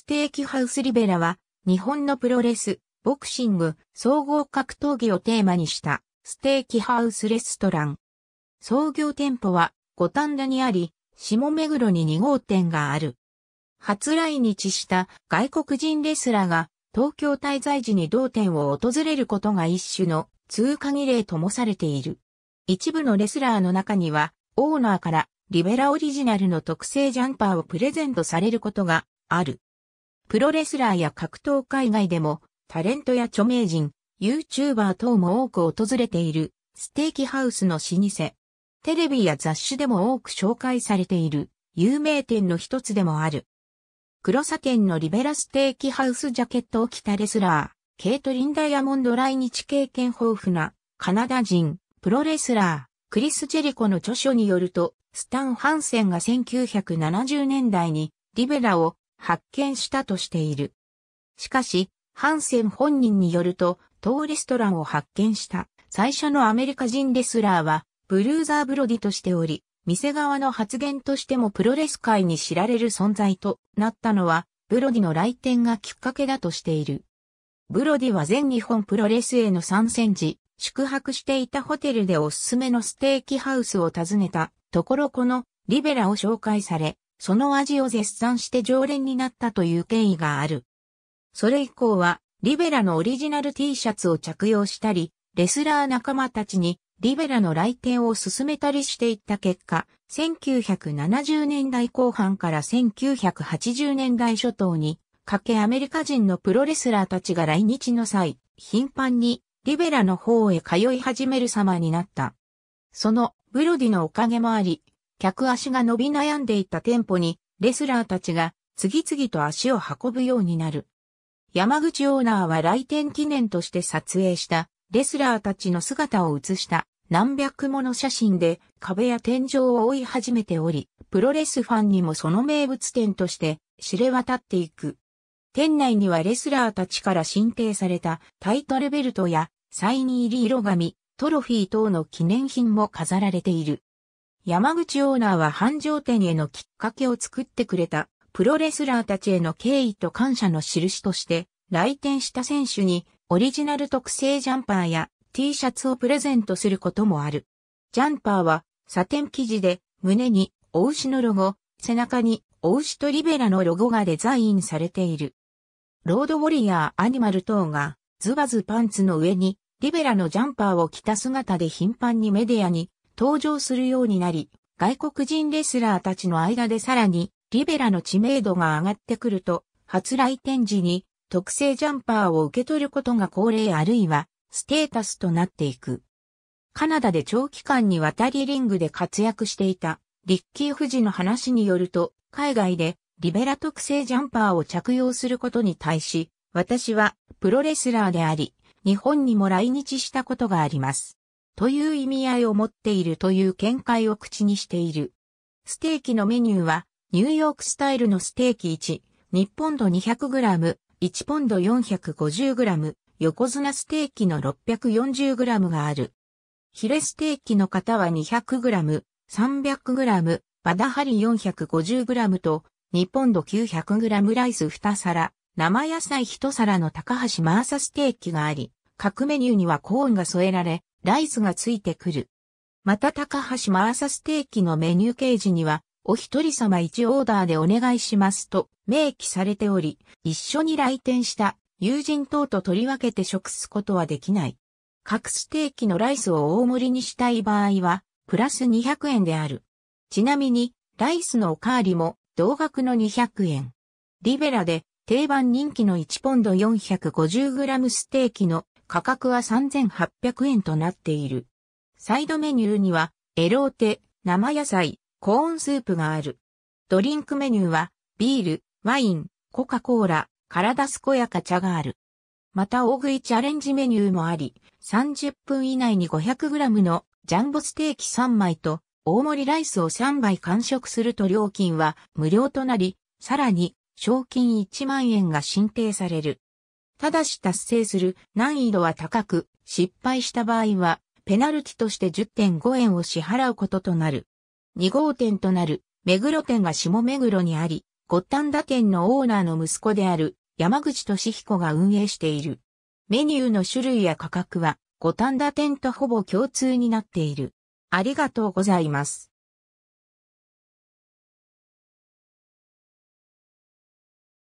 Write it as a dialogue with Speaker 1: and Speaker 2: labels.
Speaker 1: ステーキハウスリベラは、日本のプロレス、ボクシング、総合格闘技をテーマにした、ステーキハウスレストラン。創業店舗は、五反田にあり、下目黒に2号店がある。初来日した外国人レスラーが、東京滞在時に同店を訪れることが一種の通過儀礼ともされている。一部のレスラーの中には、オーナーからリベラオリジナルの特製ジャンパーをプレゼントされることがある。プロレスラーや格闘海外でも、タレントや著名人、YouTuber 等も多く訪れている、ステーキハウスの老舗。テレビや雑誌でも多く紹介されている、有名店の一つでもある。黒砂店のリベラステーキハウスジャケットを着たレスラー、ケイトリン・ダイヤモンド来日経験豊富な、カナダ人、プロレスラー、クリス・ジェリコの著書によると、スタン・ハンセンが1970年代にリベラを発見したとしている。しかし、ハンセン本人によると、当レストランを発見した最初のアメリカ人レスラーは、ブルーザー・ブロディとしており、店側の発言としてもプロレス界に知られる存在となったのは、ブロディの来店がきっかけだとしている。ブロディは全日本プロレスへの参戦時、宿泊していたホテルでおすすめのステーキハウスを訪ねたところこのリベラを紹介され、その味を絶賛して常連になったという経緯がある。それ以降は、リベラのオリジナル T シャツを着用したり、レスラー仲間たちにリベラの来店を進めたりしていった結果、1970年代後半から1980年代初頭に、かけアメリカ人のプロレスラーたちが来日の際、頻繁にリベラの方へ通い始める様になった。そのブロディのおかげもあり、客足が伸び悩んでいた店舗に、レスラーたちが次々と足を運ぶようになる。山口オーナーは来店記念として撮影したレスラーたちの姿を写した何百もの写真で壁や天井を追い始めており、プロレスファンにもその名物店として知れ渡っていく。店内にはレスラーたちから新定されたタイトルベルトやサイン入り色紙、トロフィー等の記念品も飾られている。山口オーナーは繁盛店へのきっかけを作ってくれたプロレスラーたちへの敬意と感謝の印として来店した選手にオリジナル特製ジャンパーや T シャツをプレゼントすることもある。ジャンパーはサテン生地で胸にお牛のロゴ、背中にお牛とリベラのロゴがデザインされている。ロードウォリアーアニマル等がズバズパンツの上にリベラのジャンパーを着た姿で頻繁にメディアに登場するようになり、外国人レスラーたちの間でさらにリベラの知名度が上がってくると、初来店時に特製ジャンパーを受け取ることが恒例あるいはステータスとなっていく。カナダで長期間にわたりリングで活躍していたリッキー・富士の話によると、海外でリベラ特製ジャンパーを着用することに対し、私はプロレスラーであり、日本にも来日したことがあります。という意味合いを持っているという見解を口にしている。ステーキのメニューは、ニューヨークスタイルのステーキ1、日本度 200g、1ポンド 450g、横綱ステーキの 640g がある。ヒレステーキの方は 200g、300g、バダハリ 450g と、2ポンド 900g ライス2皿、生野菜1皿の高橋マーサステーキがあり、各メニューにはコーンが添えられ、ライスがついてくる。また高橋マーサステーキのメニュー掲示には、お一人様一オーダーでお願いしますと明記されており、一緒に来店した友人等と取り分けて食すことはできない。各ステーキのライスを大盛りにしたい場合は、プラス200円である。ちなみに、ライスのおかわりも同額の200円。リベラで定番人気の1ポンド 450g ステーキの価格は3800円となっている。サイドメニューには、エローテ、生野菜、コーンスープがある。ドリンクメニューは、ビール、ワイン、コカ・コーラ、体健やか茶がある。また大食いチャレンジメニューもあり、30分以内に 500g のジャンボステーキ3枚と大盛りライスを3杯完食すると料金は無料となり、さらに賞金1万円が申請される。ただし達成する難易度は高く、失敗した場合は、ペナルティとして10.5円を支払うこととなる。2号店となる、目黒店が下目黒にあり、五反田店のオーナーの息子である、山口俊彦が運営している。メニューの種類や価格は、五反田店とほぼ共通になっている。ありがとうございます。